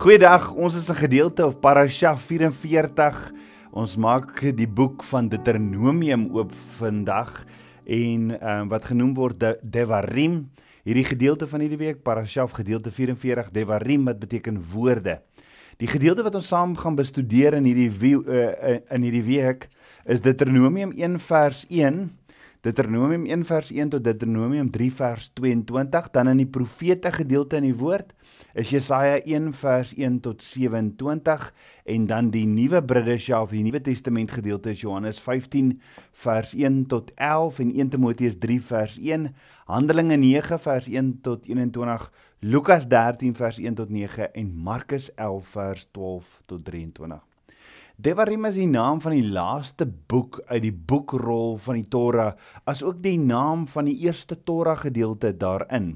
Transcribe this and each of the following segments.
Goeiedag, ons is 'n gedeelte op Parasha 44. Ons maak die boek van Deuteronomium oop vandag en ehm um, wat genoem word De Devarim, hierdie gedeelte van hierdie week Parasha gedeelte 44 Devarim wat beteken woorde. Die gedeelte wat ons saam gaan bestudeer in hierdie uh, in hierdie week is Deuteronomium 1 vers 1 Deuteronomium 1 vers 1 tot Deuteronomium 3 vers 22, dan in die profete gedeelte in die woord is Jesaja 1 vers 1 tot 27 en dan die nuwe Britse of die Nuwe Testament gedeelte is Johannes 15 vers 1 tot 11 en 1 Timoteus 3 vers 1, Handelinge 9 vers 1 tot 21 Lukas 13 vers 1 tot 9 en Markus 11 vers 12 tot 23 Devarim is die naam van die laaste boek uit die boekrol van die Torah, asook die naam van die eerste Torah gedeelte daarin.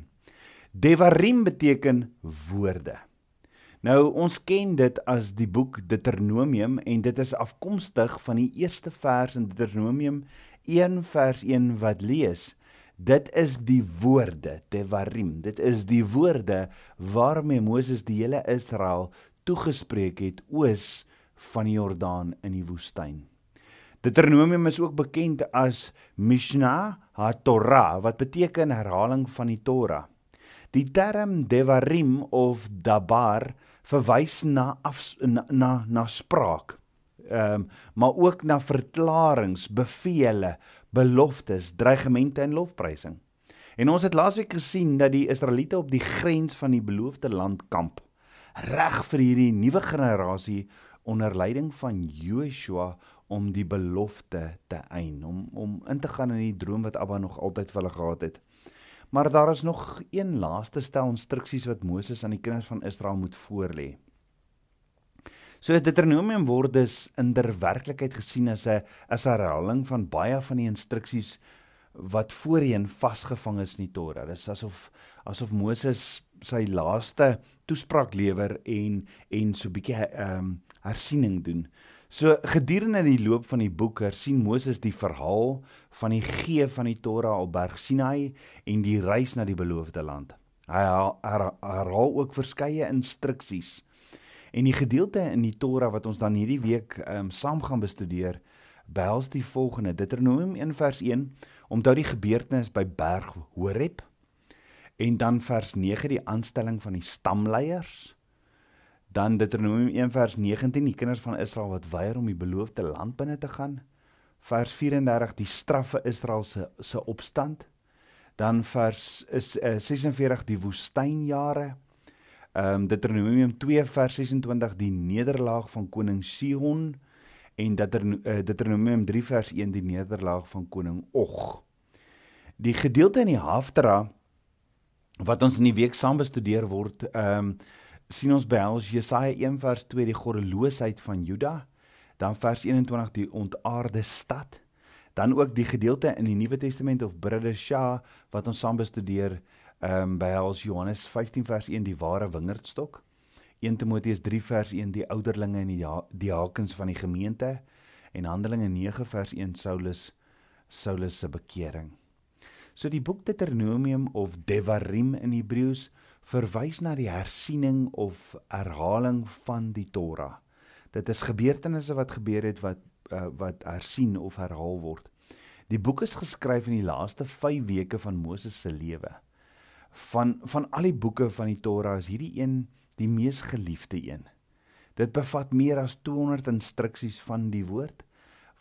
Devarim beteken woorde. Nou ons ken dit as die boek Deuteronomium en dit is afkomstig van die eerste vers in Deuteronomium 1 vers 1 wat lees: Dit is die woorde Devarim. Dit is die woorde waarmee Moses die hele Israel toegespreek het oos van die Jordaan in die woestyn. Deuteronomium is ook bekend as Mishnah HaTorah wat beteken herhaling van die Torah. Die term Devarim of Dabar verwys na, af, na na na spraak. Ehm um, maar ook na verklaringe, bevele, beloftes, dreigemente en lofprysings. En ons het laasweek gesien dat die Israeliete op die grens van die beloofde land kamp reg vir hierdie nuwe generasie onder leiding van Joshua om die belofte te eind, om om in te gaan in die droom wat Abba nog altyd vir hulle gehad het. Maar daar is nog een laaste stel instruksies wat Moses aan die kinders van Israel moet voorlê. So Deuteronomium word dus in der werklikheid gesien as 'n as 'n herhaling van baie van die instruksies wat voorheen vasgevang is in die Torah. Dit is asof asof Moses sy laaste toespraak lewer en en so 'n bietjie ehm um, hersiening doen. So gedurende die loop van die boek sien Moses die verhaal van die gee van die Torah op Berg Sinai en die reis na die beloofde land. Hy herhaal ook verskeie instruksies. En die gedeelte in die Torah wat ons dan hierdie week um, saam gaan bestudeer, behels die volgende: Deuteronomium 1 vers 1, onthou die gebeurtenis by Berg Horeb en dan vers 9 die aanstelling van die stamleiers dan Deuteronomium 1 vers 19 die kinders van Israel wat weier om die beloofde land binne te gaan vers 34 die straf vir Israel se se opstand dan vers is uh, eh, 46 die woestynjare ehm um, Deuteronomium 2 vers 26 die nederlaag van koning Sihon en eh, Deuteronomium 3 vers 1 die nederlaag van koning Og die gedeelte in die Haftara wat ons in die week saam bestudeer word ehm um, sien ons bel Jesaja 1 vers 2 die goddeloosheid van Juda, dan vers 21 die ontaarde stad, dan ook die gedeelte in die Nuwe Testament of Brudersha wat ons saam bestudeer, ehm um, behels Johannes 15 vers 1 die ware wingerdstok, 1 Timoteus 3 vers 1 die ouderlinge en die ja, diakens van die gemeente en Handelinge 9 vers 1 Saulus Saulus se bekering. So die boek Deuteronomium of Devarim in Hebreëus verwys na die hersiening of herhaling van die Torah. Dit is gebeurtenisse wat gebeur het wat uh, wat hersien of herhaal word. Die boek is geskryf in die laaste 5 weke van Moses se lewe. Van van al die boeke van die Torah is hierdie een die mees geliefde een. Dit bevat meer as 200 instruksies van die woord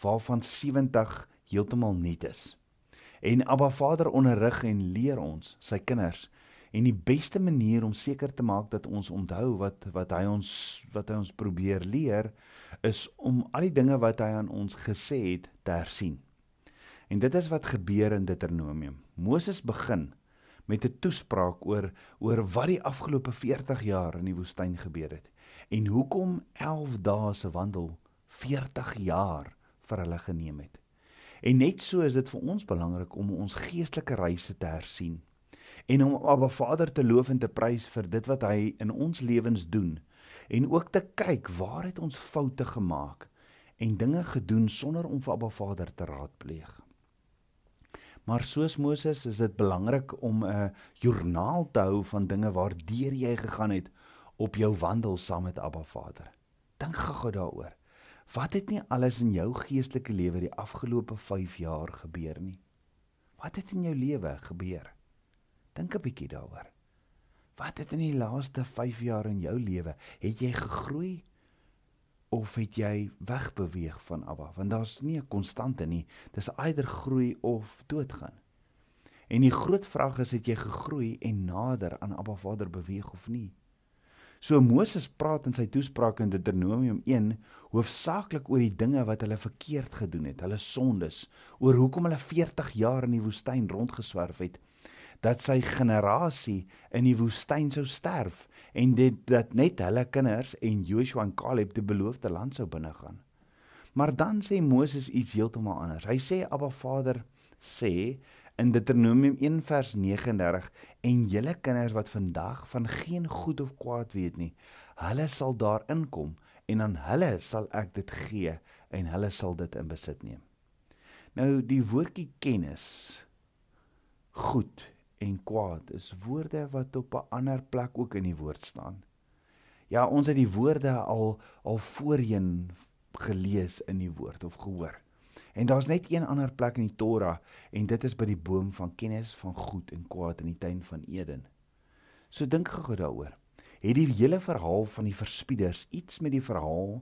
waarvan 70 heeltemal nuut is. En Abba Vader onderrig en leer ons, sy kinders, En die beste manier om seker te maak dat ons onthou wat wat hy ons wat hy ons probeer leer is om al die dinge wat hy aan ons gesê het te hersien. En dit is wat gebeur in Deuteronomium. Moses begin met 'n toespraak oor oor wat die afgelope 40 jaar in die woestyn gebeur het en hoekom 11 dae se wandel 40 jaar vir hulle geneem het. En net so is dit vir ons belangrik om ons geestelike reise te hersien en om Abba Vader te loof en te prys vir dit wat hy in ons lewens doen en ook te kyk waar het ons foute gemaak en dinge gedoen sonder om vir Abba Vader te raadpleeg. Maar soos Moses is dit belangrik om 'n joernaal te hou van dinge waardeur jy gegaan het op jou wandel saam met Abba Vader. Dink gou-gou daaroor. Wat het nie alles in jou geestelike lewe die afgelope 5 jaar gebeur nie? Wat het in jou lewe gebeur? Dink 'n bietjie daaroor. Wat het in die laaste 5 jaar in jou lewe, het jy gegroei of het jy wegbeweeg van Abba? Want daar's nie 'n konstante nie. Dis eider groei of doodgaan. En die groot vraag is, het jy gegroei en nader aan Abba Vader beweeg of nie? So Moses praat in sy toespraak in Deuteronomium 1 hoofsaaklik oor die dinge wat hulle verkeerd gedoen het, hulle sondes, oor hoekom hulle 40 jaar in die woestyn rondgeswerf het dat sy generasie in die woestyn sou sterf en dit dat net hulle kinders en Joshua en Caleb die beloofde land sou binnegaan. Maar dan sê Moses iets heeltemal anders. Hy sê Abba Vader sê in Deuteronomium 1 vers 39 en julle kinders wat vandag van geen goed of kwaad weet nie, hulle sal daarin kom en aan hulle sal ek dit gee en hulle sal dit in besit neem. Nou die woordjie kennis goed en kwaad is woorde wat op 'n ander plek ook in die woord staan. Ja, ons het die woorde al al voorheen gelees in die woord of gehoor. En daar's net een ander plek in die Torah en dit is by die boom van kennis van goed en kwaad in die tuin van Eden. So dink gou daaroor. Het die hele verhaal van die verspieders iets met die verhaal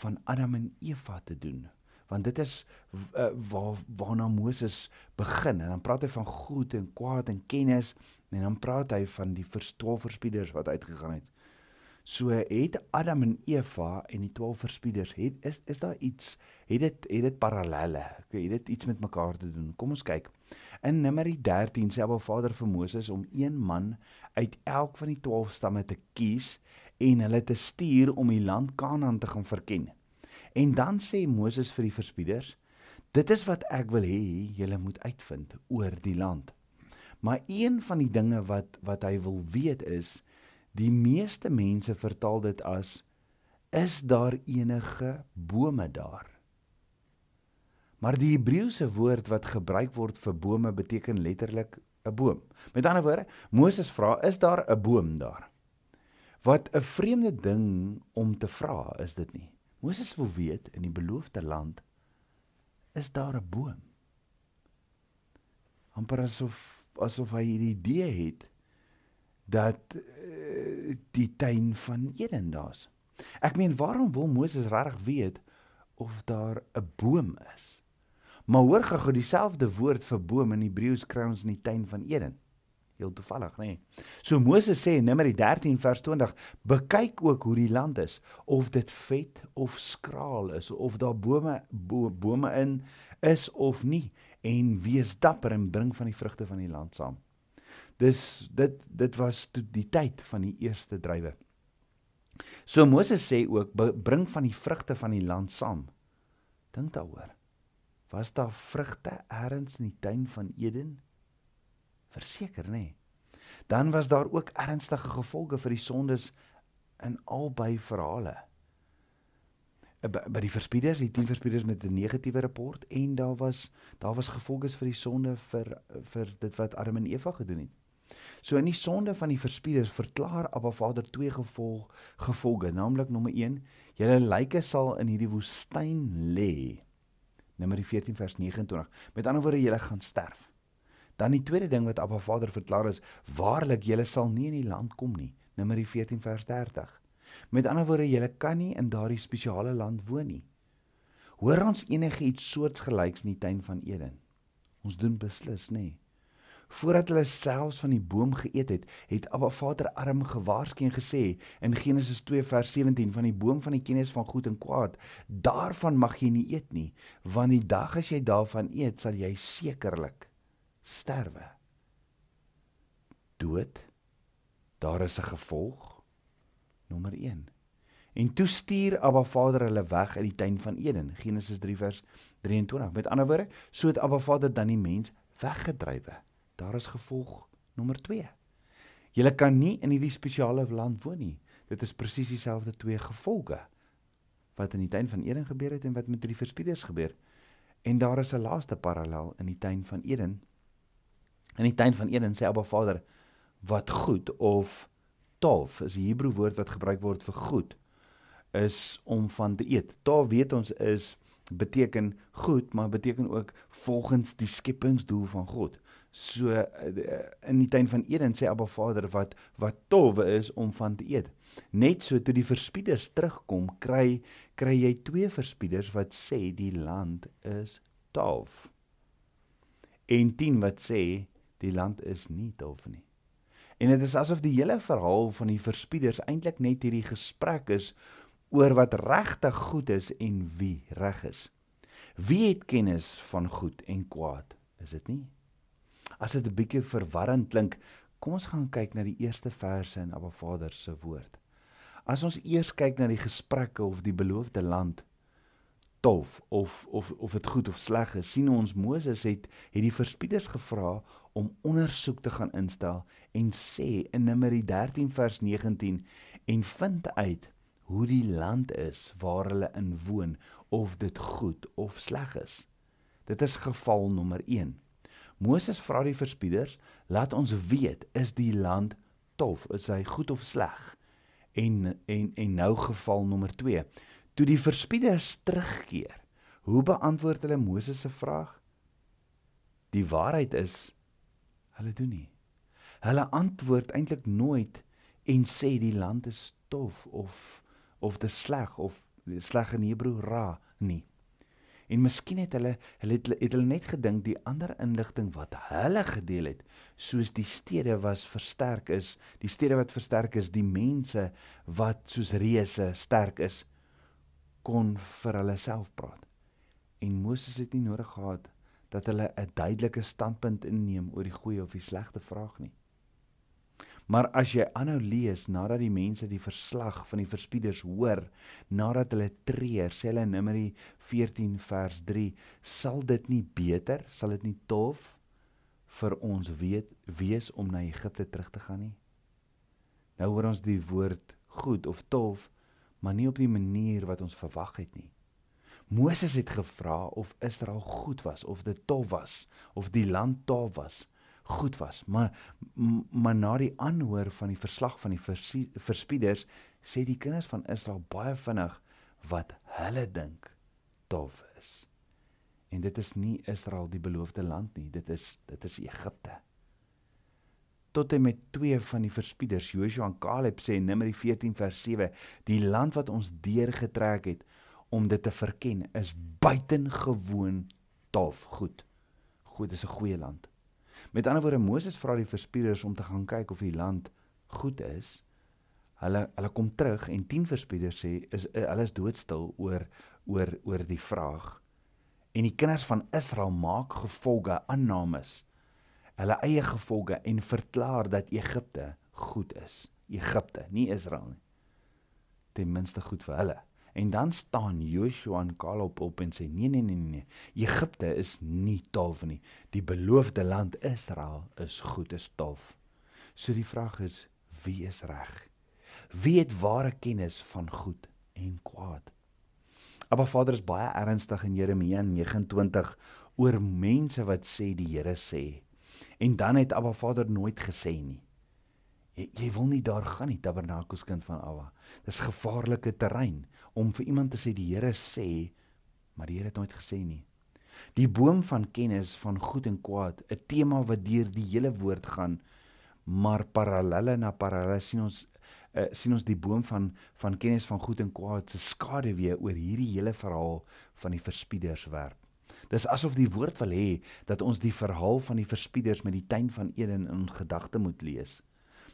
van Adam en Eva te doen? want dit is uh, waar waarna Moses begin en dan praat hy van goed en kwaad en kennis en dan praat hy van die verstoffe verspieders wat uitgegaan het. So het Adam en Eva en die 12 verspieders het is is daar iets het dit het dit parallelle. Ek weet dit iets met mekaar te doen. Kom ons kyk. In Numeri 13 sê Abel Vader vir Moses om een man uit elk van die 12 stamme te kies en hulle te stuur om die land Kanaan te gaan verken. En dan sê Moses vir die verspieders: "Dit is wat ek wil hê julle moet uitvind oor die land." Maar een van die dinge wat wat hy wil weet is, die meeste mense vertaal dit as: "Is daar enige bome daar?" Maar die Hebreëse woord wat gebruik word vir bome beteken letterlik 'n boom. Met ander woorde, Moses vra: "Is daar 'n boom daar?" Wat 'n vreemde ding om te vra is dit nie. Moses wil weet in die beloofde land is daar 'n boom. amper asof asof hy hierdie idee het dat uh, die tuin van Eden daar's. Ek meen waarom wil Moses regtig weet of daar 'n boom is? Maar hoor gou-gou dieselfde woord vir boom in Hebreëus kry ons in die tuin van Eden heel toevallig, nê. Nee. So Moses sê in Numeri 13 vers 20, "Bekyk ook hoe die land is, of dit vet of skraal is, of daar bome bome in is of nie, en wees dapper en bring van die vrugte van die land saam." Dis dit dit was toe die tyd van die eerste drywe. So Moses sê ook, "Bring van die vrugte van die land saam." Dink daaroor. Was daar vrugte ergens in die tuin van Eden? verseker nê. Nee. Dan was daar ook ernstige gevolge vir die sondes in albei verhale. By, by die verspieders, die 10 verspieders met 'n negatiewe rapport en daar was daar was gevolge vir die sonde vir vir dit wat Adam en Eva gedoen het. So in die sonde van die verspieders verklaar Abba Vader twee gevolg gevolge, naamlik nommer 1, julle lyke sal in hierdie woestyn lê. Nommer 14 vers 29. Met ander woorde, julle gaan sterf. Dan die tweede ding wat Abba Vader verklaar is, waarlik julle sal nie in die land kom nie. Numeri 14 vers 30. Met ander woorde, julle kan nie in daardie spesiale land woon nie. Hoor ons enigiets soortgelyks in die tuin van Eden? Ons doen beslis, nê. Voordat hulle selfs van die boom geëet het, het Abba Vader arm gewaarsku en gesê in Genesis 2 vers 17 van die boom van die kennis van goed en kwaad, daarvan mag jy nie eet nie, want die dag as jy daarvan eet, sal jy sekerlik sterwe. Dood. Daar is 'n gevolg. Nommer 1. En toe stuur Abba Vader hulle weg uit die tuin van Eden, Genesis 3 vers 23. Met ander woorde, so het Abba Vader dan die mens weggedrywe. Daar is gevolg nommer 2. Jy kan nie in hierdie spesiale land woon nie. Dit is presies dieselfde twee gevolge wat in die tuin van Eden gebeur het en wat met die verspieders gebeur. En daar is 'n laaste parallel in die tuin van Eden, in die tuin van Eden sê Abba Vader wat goed of tof is die Hebreë woord wat gebruik word vir goed is om van te eet. Tof weet ons is beteken goed, maar beteken ook volgens die skepingsdoel van God. So eh, eh, in die tuin van Eden sê Abba Vader wat wat tof is om van te eet. Net so toe die verspieders terugkom, kry kry jy twee verspieders wat sê die land is tof. En 10 wat sê die land is nie dof nie. En dit is asof die hele verhaal van die verspieders eintlik net hierdie gesprek is oor wat regtig goed is en wie reg is. Wie het kennis van goed en kwaad, is dit nie? As dit 'n bietjie verwarrend klink, kom ons gaan kyk na die eerste verse in Abba Vader se woord. As ons eers kyk na die gesprekke of die beloofde land tof of of of dit goed of sleg is, sien ons Moses het het die verspieders gevra om ondersoek te gaan instel en sê in Numeri 13 vers 19 en vind uit hoe die land is waar hulle inwoon of dit goed of sleg is. Dit is geval nommer 1. Moses vra die verspieders, laat ons weet is die land tof, is hy goed of sleg? En en en nou geval nommer 2. Toe die verspieders terugkeer, hoe beantwoord hulle Moses se vraag? Die waarheid is, Hulle doen nie. Hulle antwoord eintlik nooit en sê die land is stof of of te sleg of sleg in Hebreë ra nie. En miskien het hulle hulle het, het hulle net gedink die ander indigting wat hulle gedeel het, soos die stede was versterk is, die stede wat versterk is, die mense wat soos reëse sterk is, kon vir hulle self praat. En Moses het nie nodig gehad dat hulle 'n duidelike standpunt inneem oor die goeie of die slegte vraag nie. Maar as jy aanhou lees nadat die mense die verslag van die verspieders hoor, nadat hulle tree, sê hulle in Numeri 14 vers 3, sal dit nie beter, sal dit nie tof vir ons weet wees om na Egipte terug te gaan nie. Nou hoor ons die woord goed of tof, maar nie op die manier wat ons verwag het nie. Moses het gevra of Israel goed was of dit tof was of die land tof was goed was maar maar na die aanhoor van die verslag van die verspieders sê die kinders van Israel baie vinnig wat hulle dink tof is en dit is nie Israel die beloofde land nie dit is dit is Egipte tot en met twee van die verspieders Joshua en Caleb sê in Numeri 14 vers 7 die land wat ons deurgetrek het om dit te verken is buitengewoon taaf goed. Goed is 'n goeie land. Met ander woorde Moses vra die verspieders om te gaan kyk of die land goed is. Hulle hulle kom terug en 10 verspieders sê is eh, hulle is doodstil oor oor oor die vraag. En die kinders van Israel maak gevolge aannames. Hulle eie gevolge en verklaar dat Egipte goed is. Egipte, nie Israel nie. Ten minste goed vir hulle. En dan staan Joshua en Caleb op en sê nee nee nee nee. nee. Egipte is nie tof nie. Die beloofde land Israel is goed, is tof. So die vraag is wie is reg? Wie het ware kennis van goed en kwaad? Maar Vader is baie ernstig in Jeremia 29 oor mense wat sê die Here sê. En dan het Abba Vader nooit gesê nie jy, jy wil nie daar gaan nie tabernakels kind van Abba. Dis gevaarlike terrein om vir iemand te sê die Here sê, maar die Here het nooit gesê nie. Die boom van kennis van goed en kwaad, 'n tema wat deur die hele woord gaan, maar parallelle na parallelle sien ons uh, sien ons die boom van van kennis van goed en kwaad se skade weer oor hierdie hele verhaal van die verspieders werp. Dis asof die woord wil hê dat ons die verhaal van die verspieders met die tuin van Eden in gedagte moet lees.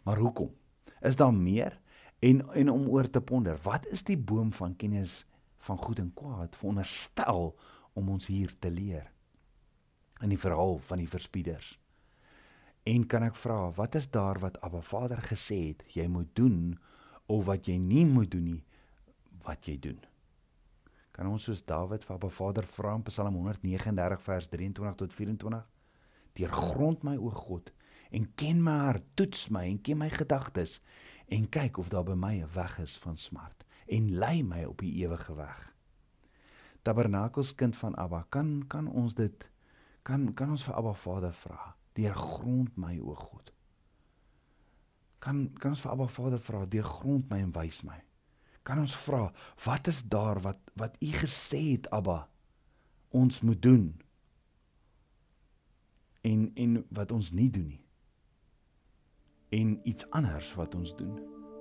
Maar hoekom? Is daar meer? En en om oor te ponder, wat is die boom van kennis van goed en kwaad veronderstel om ons hier te leer in die verhaal van die verspieders? En kan ek vra, wat is daar wat Abba Vader gesê het jy moet doen of wat jy nie moet doen nie wat jy doen? Kan ons soos Dawid vir Abba Vader vra in Psalm 139 vers 23 tot 24: Deur grond my o God en ken my hart, toets my en ken my gedagtes en kyk of daar by my 'n weg is van smart en lei my op die ewige weg. Tabernakels kind van Abba, kan kan ons dit kan kan ons vir Abba Vader vra? Deur grond my o God. Kan kan ons vir Abba Vader vra? Deur grond my en wys my. Kan ons vra wat is daar wat wat u gesê het Abba ons moet doen? En en wat ons nie doen nie en iets anders wat ons doen.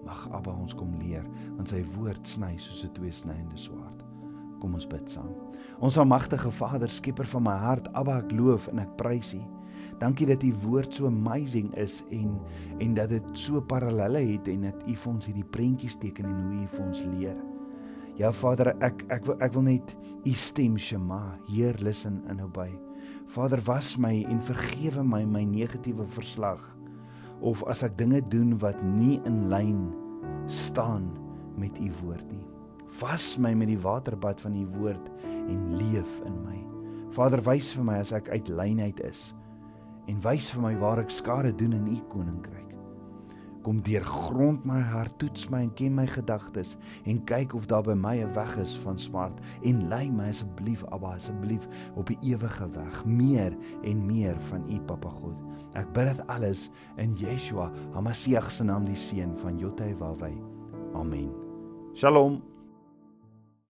Mag Abba ons kom leer, want sy woord sny soos 'n tweesnyende swaard. Kom ons bid saam. Ons almagtige Vader, Skepper van my hart, Abba, ek loof en ek prys U. Dankie dat U woord so amazing is en en dat dit so parallelle het en dat U vir ons hierdie prentjies teken en hoe U vir ons leer. Ja Vader, ek ek wil ek wil net U stem Shema, Heer, listen in hoe by. Vader, was my en vergewe my my negatiewe verslag of as ek dinge doen wat nie in lyn staan met u woord nie. Was my met die waterbad van u woord en leef in my. Vader wys vir my as ek uit lynheid is en wys vir my waar ek skade doen in u koninkryk. Kom deur grond my hart, toets my en ken my gedagtes en kyk of daar by my 'n weg is van smart en lei my asseblief Abba asseblief op die ewige weg, meer en meer van U Papa God. Ek bid dit alles in Yeshua, Hamasiach se naam, die seun van Jotai Wawai. Amen. Shalom.